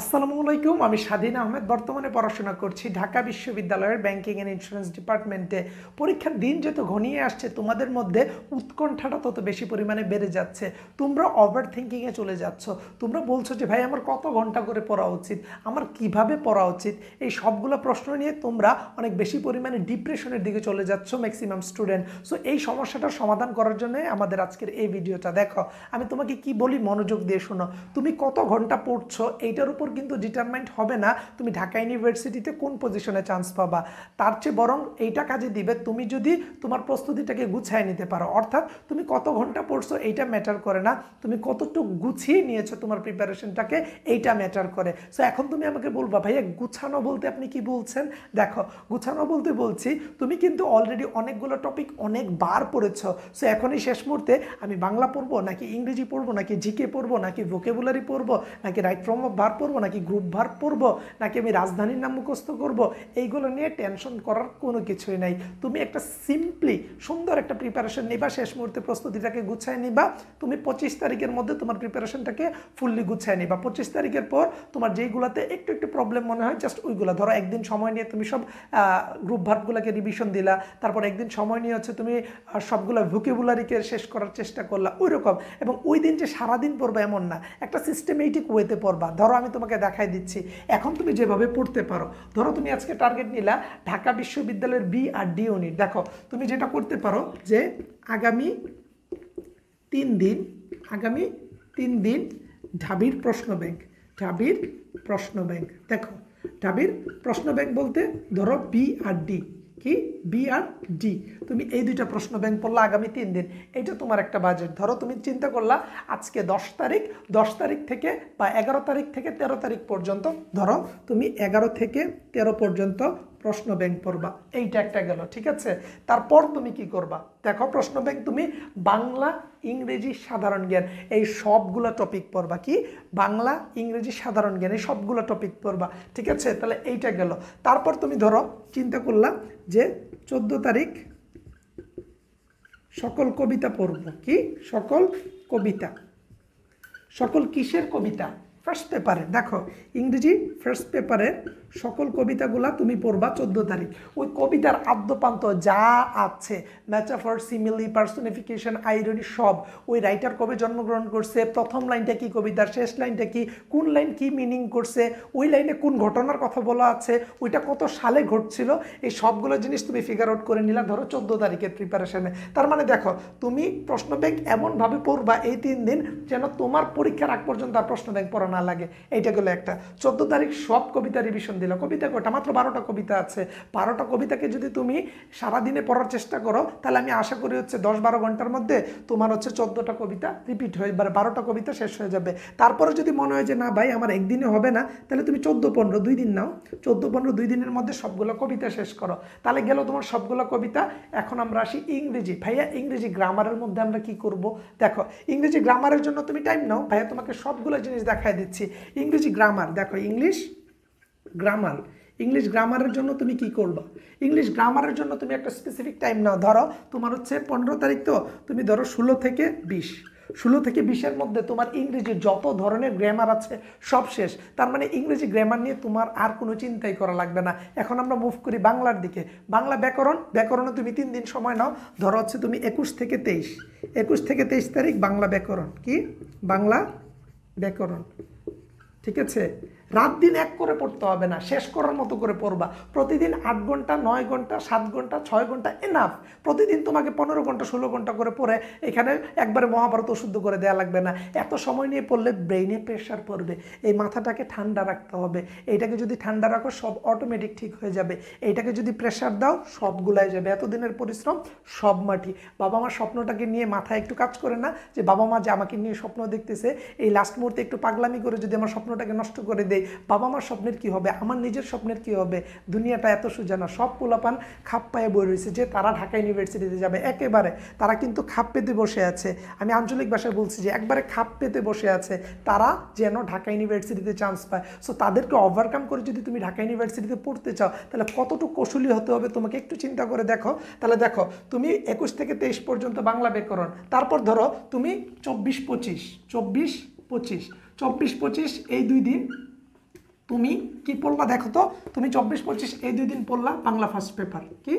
আসসালামু আলাইকুম আমি স্বাধীন আহমেদ বর্তমানে পড়াশোনা করছি ঢাকা বিশ্ববিদ্যালয়ের ব্যাংকিং অ্যান্ড ইন্স্যুরেন্স ডিপার্টমেন্টে পরীক্ষার দিন যত ঘনিয়ে আসছে তোমাদের মধ্যে উৎকণ্ঠাটা তত বেশি পরিমাণে বেড়ে যাচ্ছে তোমরা ওভার থিঙ্কিংয়ে চলে যাচ্ছ তোমরা বলছো যে ভাই আমার কত ঘন্টা করে পড়া উচিত আমার কিভাবে পড়া উচিত এই সবগুলো প্রশ্ন নিয়ে তোমরা অনেক বেশি পরিমাণে ডিপ্রেশনের দিকে চলে যাচ্ছ ম্যাক্সিমাম স্টুডেন্ট সো এই সমস্যাটার সমাধান করার জন্য আমাদের আজকের এই ভিডিওটা দেখো আমি তোমাকে কি বলি মনোযোগ দিয়ে শোনো তুমি কত ঘন্টা পড়ছো এইটার উপর উপর কিন্তু ডিটারমাইন্ড হবে না তুমি ঢাকা ইউনিভার্সিটিতে কোন পজিশনে চান্স পাবা তার চেয়ে বরং এইটা কাজে দিবে তুমি যদি তোমার প্রস্তুতিটাকে গুছায় নিতে পারো অর্থাৎ তুমি কত ঘন্টা পড়ছো এইটা ম্যাটার করে না তুমি কতটুকু গুছিয়ে নিয়েছো তোমার প্রিপারেশনটাকে এইটা ম্যাটার করে সো এখন তুমি আমাকে বলবা ভাইয়া গুছানো বলতে আপনি কি বলছেন দেখো গুছানো বলতে বলছি তুমি কিন্তু অলরেডি অনেকগুলো টপিক অনেকবার পড়েছ সো এখনই শেষ মুহূর্তে আমি বাংলা পড়বো নাকি ইংরেজি পড়বো নাকি জিকে পড়বো নাকি ভোকেবুলারি পড়বো নাকি রাইট ফ্রম অফ বার পড়বো করব নাকি গ্রুপ ভার পড়বো নাকি আমি রাজধানীর নাম মুখস্থ করবো এইগুলো নিয়ে টেনশন করার কোনো কিছুই নাই তুমি একটা সিম্পলি সুন্দর একটা প্রিপারেশন নিবা শেষ মুহূর্তে প্রস্তুতিটাকে গুছায় নিবা তুমি পঁচিশ তারিখের মধ্যে তোমার প্রিপারেশনটাকে ফুললি গুছায় নিবা পঁচিশ তারিখের পর তোমার যেইগুলোতে একটু একটু প্রবলেম মনে হয় জাস্ট ওইগুলো ধরো একদিন সময় নিয়ে তুমি সব গ্রুপ ভার্পগুলোকে রিভিশন দিলা তারপর একদিন সময় নিয়ে হচ্ছে তুমি সবগুলো ভোকেবুলারিকে শেষ করার চেষ্টা করলা ওই রকম এবং ওই দিন যে সারাদিন পড়বা এমন না একটা সিস্টেমেটিক ওয়েতে পড়বা ধরো আমি তোমার তোমাকে দেখাই দিচ্ছি এখন তুমি যেভাবে পড়তে পারো ধরো তুমি আজকে টার্গেট নিলা ঢাকা বিশ্ববিদ্যালয়ের বি আর ডি ইউনিট দেখো তুমি যেটা করতে পারো যে আগামী তিন দিন আগামী তিন দিন ঢাবির প্রশ্ন ব্যাংক ঢাবির প্রশ্ন ব্যাংক দেখো ঢাবির প্রশ্ন ব্যাংক বলতে ধরো বি আর ডি কি বি আর ডি তুমি এই দুইটা প্রশ্ন ব্যাংক পড়লো আগামী তিন দিন এটা তোমার একটা বাজেট ধরো তুমি চিন্তা করলা আজকে দশ তারিখ দশ তারিখ থেকে বা এগারো তারিখ থেকে ১৩ তারিখ পর্যন্ত ধরো তুমি এগারো থেকে ১৩ পর্যন্ত প্রশ্ন ব্যাংক পড়বা এইটা একটা গেল ঠিক আছে তারপর তুমি কি করবা দেখো প্রশ্ন ব্যাংক তুমি বাংলা ইংরেজি সাধারণ জ্ঞান এই সবগুলা টপিক পড়বা কি বাংলা ইংরেজি সাধারণ জ্ঞান এই সবগুলো টপিক পড়বা ঠিক আছে তাহলে এইটা গেল তারপর তুমি ধরো চিন্তা করলাম যে চোদ্দ তারিখ সকল কবিতা পড়ব কি সকল কবিতা সকল কিসের কবিতা ফার্স্ট পেপারে দেখো ইংরেজি ফার্স্ট পেপারের সকল কবিতাগুলা তুমি পড়বা চোদ্দ তারিখ ওই কবিতার আদ্যপান্ত যা আছে ম্যাচাফর সিমিলি পার্সোনিফিকেশন আইরনি সব ওই রাইটার কবে জন্মগ্রহণ করছে প্রথম লাইনটা কি কবিতার শেষ লাইনটা কি কোন লাইন কি মিনিং করছে ওই লাইনে কোন ঘটনার কথা বলা আছে ওইটা কত সালে ঘটছিল এই সবগুলো জিনিস তুমি ফিগার আউট করে নিলা ধরো চোদ্দ তারিখের প্রিপারেশনে তার মানে দেখো তুমি প্রশ্ন ব্যাংক এমনভাবে পড়বা এই তিন দিন যেন তোমার পরীক্ষার আগ পর্যন্ত আর প্রশ্ন ব্যাংক পড়ানো না লাগে এইটা গেলো একটা চোদ্দ তারিখ সব কবিতা রিভিশন দিল কবিতা কটা মাত্র বারোটা কবিতা আছে বারোটা কবিতাকে যদি তুমি সারাদিনে পড়ার চেষ্টা করো তাহলে আমি আশা করি হচ্ছে দশ বারো ঘন্টার মধ্যে তোমার হচ্ছে চোদ্দোটা কবিতা রিপিট হয়ে বা মানে বারোটা কবিতা শেষ হয়ে যাবে তারপরে যদি মনে হয় যে না ভাই আমার একদিনে হবে না তাহলে তুমি চোদ্দো পনেরো দুই দিন নাও চোদ্দো পনেরো দুই দিনের মধ্যে সবগুলো কবিতা শেষ করো তাহলে গেল তোমার সবগুলো কবিতা এখন আমরা আসি ইংরেজি ভাইয়া ইংরেজি গ্রামারের মধ্যে আমরা কি করব দেখো ইংরেজি গ্রামারের জন্য তুমি টাইম নাও ভাইয়া তোমাকে সবগুলো জিনিস দেখায় দিচ্ছি ইংরেজি গ্রামার দেখো ইংলিশ গ্রামার ইংলিশ গ্রামারের জন্য তুমি কি করবা ইংলিশ গ্রামারের জন্য তুমি একটা স্পেসিফিক টাইম নাও ধরো তোমার হচ্ছে পনেরো তারিখ তো তুমি ধরো ষোলো থেকে বিশ ষোলো থেকে বিশের মধ্যে তোমার ইংরেজি যত ধরনের গ্রামার আছে সব শেষ তার মানে ইংরেজি গ্রামার নিয়ে তোমার আর কোনো চিন্তাই করা লাগবে না এখন আমরা মুভ করি বাংলার দিকে বাংলা ব্যাকরণ ব্যাকরণে তুমি তিন দিন সময় নাও ধরো হচ্ছে তুমি একুশ থেকে তেইশ একুশ থেকে তেইশ তারিখ বাংলা ব্যাকরণ কি বাংলা ব্যাকরণ ঠিক আছে রাত দিন এক করে পড়তে হবে না শেষ করার মতো করে পড়বা প্রতিদিন আট ঘন্টা নয় ঘন্টা সাত ঘন্টা ছয় ঘন্টা এনাফ প্রতিদিন তোমাকে পনেরো ঘন্টা ষোলো ঘন্টা করে পড়ে এখানে একবারে মহাভারত অশুদ্ধ করে দেওয়া লাগবে না এত সময় নিয়ে পড়লে ব্রেইনে প্রেশার পড়বে এই মাথাটাকে ঠান্ডা রাখতে হবে এইটাকে যদি ঠান্ডা রাখো সব অটোমেটিক ঠিক হয়ে যাবে এইটাকে যদি প্রেশার দাও সব গুলাই যাবে এতদিনের পরিশ্রম সব মাটি বাবা মার স্বপ্নটাকে নিয়ে মাথায় একটু কাজ করে না যে বাবা মা যে আমাকে নিয়ে স্বপ্ন দেখতেছে এই লাস্ট মুহূর্তে একটু পাগলামি করে যদি আমার স্বপ্নটাকে নষ্ট করে দেয় বাবা মার স্বপ্নের কি হবে আমার নিজের স্বপ্নের কি হবে দুনিয়াটা এত সুজানা সব পোলাপান খাপ পায়ে বই রয়েছে যে তারা ঢাকা ইউনিভার্সিটিতে যাবে একেবারে তারা কিন্তু খাপ পেতে বসে আছে আমি আঞ্চলিক ভাষায় বলছি যে একবারে খাপ পেতে বসে আছে তারা যেন ঢাকা ইউনিভার্সিটিতে চান্স পায় সো তাদেরকে ওভারকাম করে যদি তুমি ঢাকা ইউনিভার্সিটিতে পড়তে চাও তাহলে কতটুকু কৌশলই হতে হবে তোমাকে একটু চিন্তা করে দেখো তাহলে দেখো তুমি একুশ থেকে তেইশ পর্যন্ত বাংলা ব্যাকরণ তারপর ধরো তুমি চব্বিশ পঁচিশ চব্বিশ পঁচিশ চব্বিশ পঁচিশ এই দুই দিন তুমি কি পড়লা দেখো তো তুমি চব্বিশ পঁচিশ এই দুই দিন পড়লা বাংলা ফার্স্ট পেপার কি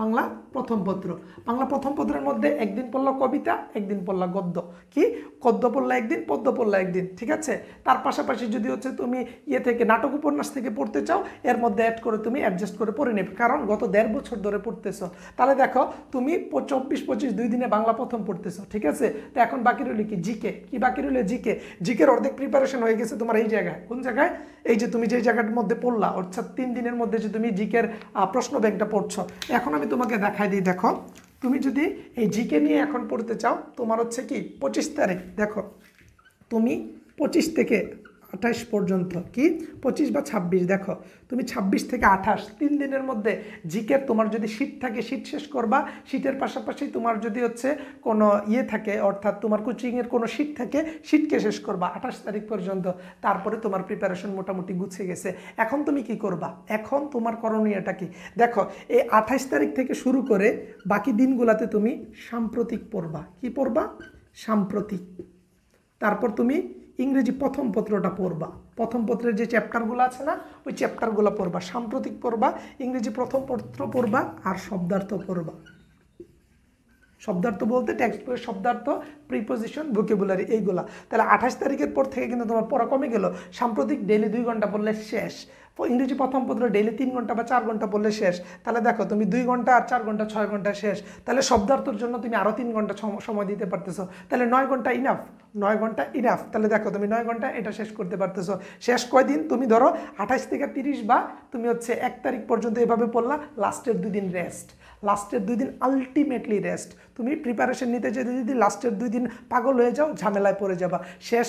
বাংলা প্রথম পত্র বাংলা প্রথম পত্রের মধ্যে একদিন পড়ল কবিতা একদিন পড়ল গদ্য কি গদ্য পড়ল একদিন পদ্য পড়ল একদিন ঠিক আছে তার পাশাপাশি যদি হচ্ছে তুমি ইয়ে থেকে নাটক উপন্যাস থেকে পড়তে চাও এর মধ্যে অ্যাড করে তুমি অ্যাডজাস্ট করে পড়ে নেবে কারণ গত দেড় বছর ধরে পড়তেছ তাহলে দেখো তুমি চব্বিশ পঁচিশ দুই দিনে বাংলা প্রথম পড়তেছ ঠিক আছে তো এখন বাকি রইলি কি জিকে কি বাকি রইলে জিকে জিকের অর্ধেক প্রিপারেশন হয়ে গেছে তোমার এই জায়গায় কোন জায়গায় এই যে তুমি যে জায়গাটার মধ্যে পড়লা অর্থাৎ তিন দিনের মধ্যে যে তুমি জিকের প্রশ্ন ব্যাংকটা পড়ছো এখন আমি তোমাকে দেখাই দিই দেখো তুমি যদি এই জিকে নিয়ে এখন পড়তে চাও তোমার হচ্ছে কি পঁচিশ তারিখ দেখো তুমি পঁচিশ থেকে আঠাশ পর্যন্ত কি পঁচিশ বা ছাব্বিশ দেখো তুমি ছাব্বিশ থেকে আঠাশ তিন দিনের মধ্যে জিকের তোমার যদি শীত থাকে শীত শেষ করবা শীতের পাশাপাশি তোমার যদি হচ্ছে কোনো ইয়ে থাকে অর্থাৎ তোমার কোচিংয়ের কোনো শীত থাকে শীতকে শেষ করবা আঠাশ তারিখ পর্যন্ত তারপরে তোমার প্রিপারেশন মোটামুটি গুছিয়ে গেছে এখন তুমি কি করবা এখন তোমার করণীয়টা কি দেখো এই আঠাশ তারিখ থেকে শুরু করে বাকি দিনগুলোতে তুমি সাম্প্রতিক পড়বা কি পড়বা সাম্প্রতিক তারপর তুমি ইংরেজি প্রথম পত্রটা পড়বা প্রথম পত্রের যে চ্যাপ্টারগুলো আছে না ওই চ্যাপ্টারগুলো পড়বা সাম্প্রতিক পড়বা ইংরেজি প্রথম পত্র পড়বা আর শব্দার্থ পড়বা শব্দার্থ বলতে টেক্সট বইয়ের শব্দার্থ প্রিপোজিশন ভোকেবুলারি এইগুলা তাহলে আঠাশ তারিখের পর থেকে কিন্তু তোমার পড়া কমে গেল সাম্প্রতিক ডেলি দুই ঘন্টা পড়লে শেষ ইংরেজি প্রথম পত্র ডেলি তিন ঘন্টা বা চার ঘন্টা পড়লে শেষ তাহলে দেখো তুমি দুই ঘন্টা আর চার ঘন্টা ছয় ঘন্টা শেষ তাহলে শব্দার্থর জন্য তুমি আরও তিন ঘন্টা সময় দিতে পারতেছো তাহলে নয় ঘন্টা ইনাফ নয় ঘন্টা ইনাফ তাহলে দেখো তুমি নয় ঘন্টা এটা শেষ করতে পারতেছো শেষ কয়দিন তুমি ধরো আঠাশ থেকে তিরিশ বা তুমি হচ্ছে এক তারিখ পর্যন্ত এভাবে পড়লা লাস্টের দুদিন রেস্ট লাস্টের দুই দিন আলটিমেটলি রেস্ট তুমি প্রিপারেশন নিতে যেতে যদি লাস্টের দুই দিন পাগল হয়ে যাও ঝামেলায় পড়ে যাবা শেষ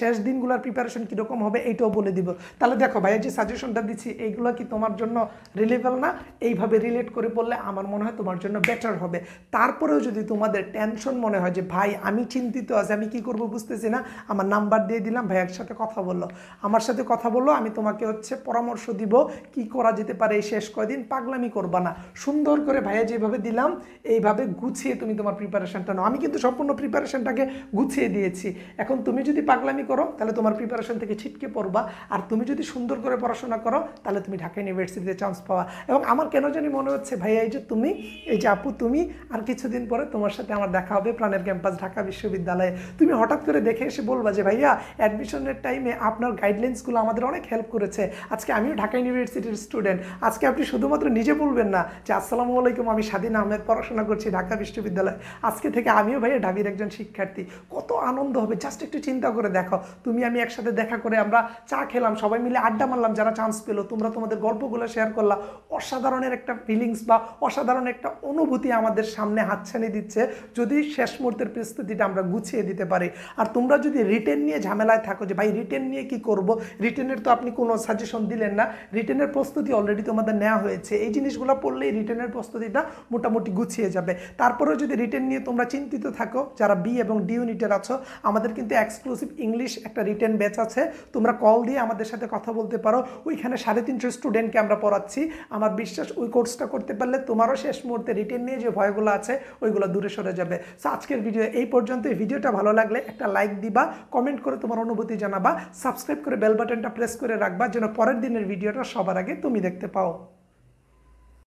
শেষ দিনগুলোর প্রিপারেশন কীরকম হবে এইটাও বলে দিব তাহলে দেখো ভাই যে সাজেশনটা দিচ্ছি এইগুলো কি তোমার জন্য রিলেভেল না এইভাবে রিলেট করে বললে আমার মনে হয় তোমার জন্য বেটার হবে তারপরেও যদি তোমাদের টেনশন মনে হয় যে ভাই আমি চিন্তিত আছি আমি কি করব বুঝতেছি না আমার নাম্বার দিয়ে দিলাম ভাইয়ার সাথে কথা বললো আমার সাথে কথা বললো আমি তোমাকে হচ্ছে পরামর্শ দিব কি করা যেতে পারে এই শেষ কয়দিন পাগলামি করবা না সুন্দর করে ভাইয়া যেভাবে দিলাম এইভাবে গুছিয়ে তুমি তোমার প্রিপারেশানটা নাও আমি কিন্তু সম্পূর্ণ প্রিপারেশানটাকে গুছিয়ে দিয়েছি এখন তুমি যদি পাগলামি করো তাহলে তোমার প্রিপারেশান থেকে ছিটকে পড়বা আর তুমি যদি সুন্দর করে পড়াশোনা করো তাহলে তুমি ঢাকা ইউনিভার্সিটিতে চান্স পাওয়া এবং আমার কেন জানি মনে হচ্ছে ভাইয়া এই যে তুমি এই যে আপু তুমি আর কিছুদিন পরে তোমার সাথে আমার দেখা হবে প্রাণের ক্যাম্পাস ঢাকা বিশ্ববিদ্যালয়ে তুমি হঠাৎ করে দেখে এসে বলবা যে ভাইয়া অ্যাডমিশনের টাইমে আপনার গাইডলাইন্সগুলো আমাদের অনেক হেল্প করেছে আজকে আমিও ঢাকা ইউনিভার্সিটির স্টুডেন্ট আজকে আপনি শুধুমাত্র নিজে বলবেন না যে আসসালামু আলাইকুম আমি স্বাধীন আহমেদ পড়াশোনা করছি ঢাকা বিশ্ববিদ্যালয় আজকে থেকে আমিও ভাইয়া ঢাবির একজন শিক্ষার্থী কত আনন্দ হবে জাস্ট একটু চিন্তা করে দেখো তুমি আমি একসাথে দেখা করে আমরা চা খেলাম সবাই মিলে আড্ডা মারলাম যারা চান্স পেলো তোমরা তোমাদের গল্পগুলো শেয়ার করলা অসাধারণের একটা ফিলিংস বা অসাধারণ একটা অনুভূতি আমাদের সামনে হাতছানি দিচ্ছে যদি শেষ মুহূর্তের প্রস্তুতিটা আমরা গুছিয়ে দিতে পারি আর তোমরা যদি রিটেন নিয়ে ঝামেলায় থাকো যে ভাই রিটেন নিয়ে কি করব রিটেনের তো আপনি কোনো সাজেশন দিলেন না রিটেনের প্রস্তুতি অলরেডি তোমাদের নেওয়া হয়েছে এই জিনিসগুলো পড়লেই রিটেনের প্রস্তুতি প্রস্তুতিটা মোটামুটি গুছিয়ে যাবে তারপরেও যদি রিটেন নিয়ে তোমরা চিন্তিত থাকো যারা বি এবং ডি ইউনিটের আছো আমাদের কিন্তু এক্সক্লুসিভ ইংলিশ একটা রিটেন ব্যাচ আছে তোমরা কল দিয়ে আমাদের সাথে কথা বলতে পারো ওইখানে সাড়ে তিনশো স্টুডেন্টকে আমরা পড়াচ্ছি আমার বিশ্বাস ওই কোর্সটা করতে পারলে তোমারও শেষ মুহূর্তে রিটেন নিয়ে যে ভয়গুলো আছে ওইগুলো দূরে সরে যাবে সো আজকের ভিডিও এই পর্যন্ত এই ভিডিওটা ভালো লাগলে একটা লাইক দিবা কমেন্ট করে তোমার অনুভূতি জানাবা সাবস্ক্রাইব করে বেল বাটনটা প্রেস করে রাখবা যেন পরের দিনের ভিডিওটা সবার আগে তুমি দেখতে পাও